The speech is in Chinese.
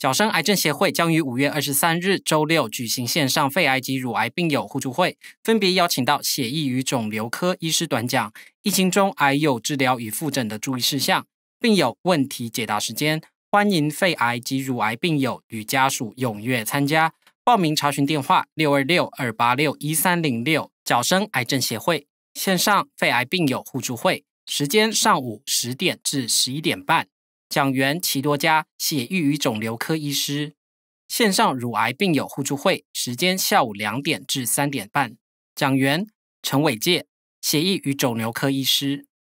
角生癌症协会将于五月二十三日周六举行线上肺癌及乳癌病友互助会，分别邀请到血液与肿瘤科医师短讲疫情中癌友治疗与复诊的注意事项，并有问题解答时间，欢迎肺癌及乳癌病友与家属踊跃参加。报名查询电话六二六二八六一三零六。角生癌症协会线上肺癌病友互助会时间上午十点至十一点半。蒋元齐多佳，血育与肿瘤科医师，线上乳癌病友互助会，时间下午两点至三点半。蒋元、陈伟介，协育与肿瘤科医师。